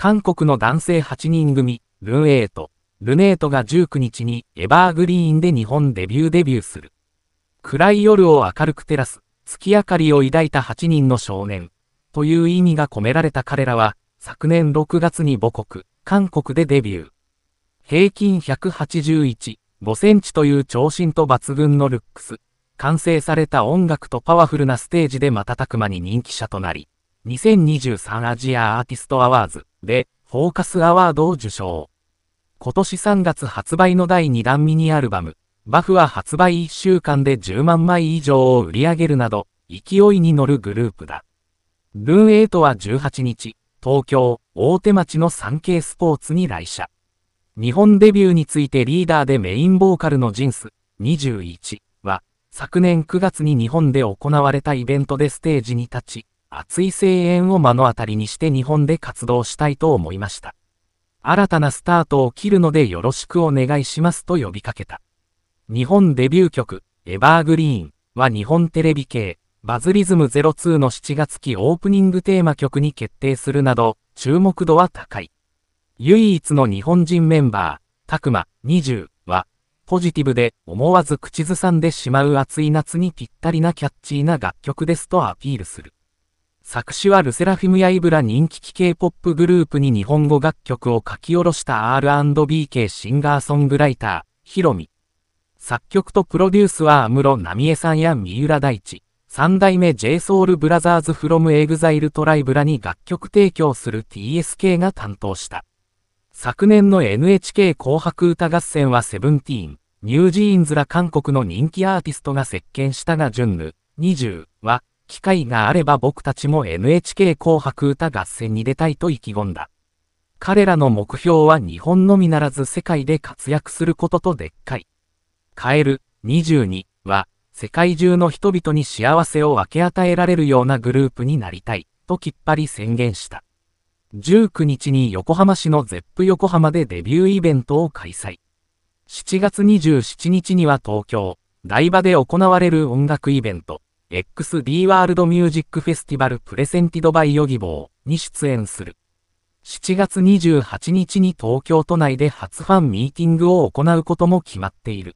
韓国の男性8人組、ルンエイト、ルネートが19日にエバーグリーンで日本デビューデビューする。暗い夜を明るく照らす、月明かりを抱いた8人の少年、という意味が込められた彼らは、昨年6月に母国、韓国でデビュー。平均181、5センチという長身と抜群のルックス。完成された音楽とパワフルなステージで瞬く間に人気者となり、2023アジアアーティストアワーズでフォーカスアワードを受賞。今年3月発売の第2弾ミニアルバム、バフは発売1週間で10万枚以上を売り上げるなど、勢いに乗るグループだ。ルーンエイトは18日、東京、大手町の3経スポーツに来社。日本デビューについてリーダーでメインボーカルのジンス、21は、昨年9月に日本で行われたイベントでステージに立ち、熱い声援を目の当たりにして日本で活動したいと思いました。新たなスタートを切るのでよろしくお願いしますと呼びかけた。日本デビュー曲、エバーグリーンは日本テレビ系、バズリズム02の7月期オープニングテーマ曲に決定するなど、注目度は高い。唯一の日本人メンバー、たくま20は、ポジティブで思わず口ずさんでしまう暑い夏にぴったりなキャッチーな楽曲ですとアピールする。作詞はルセラフィムやイブラ人気 K-POP グループに日本語楽曲を書き下ろした R&B 系シンガーソングライター、ヒロミ。作曲とプロデュースはアムロ・ナミエさんや三浦大地、三代目 JSOUL BROTHERS from EXILE TRIBE らに楽曲提供する TSK が担当した。昨年の NHK 紅白歌合戦はセブンティーン、ニュージーンズら韓国の人気アーティストが席巻したがジュンヌ、20は、機会があれば僕たちも NHK 紅白歌合戦に出たいと意気込んだ。彼らの目標は日本のみならず世界で活躍することとでっかい。カエル22は世界中の人々に幸せを分け与えられるようなグループになりたいときっぱり宣言した。19日に横浜市のゼップ横浜でデビューイベントを開催。7月27日には東京、台場で行われる音楽イベント。XD ワールドミュージックフェスティバルプレゼンティドバイヨギボーに出演する。7月28日に東京都内で初ファンミーティングを行うことも決まっている。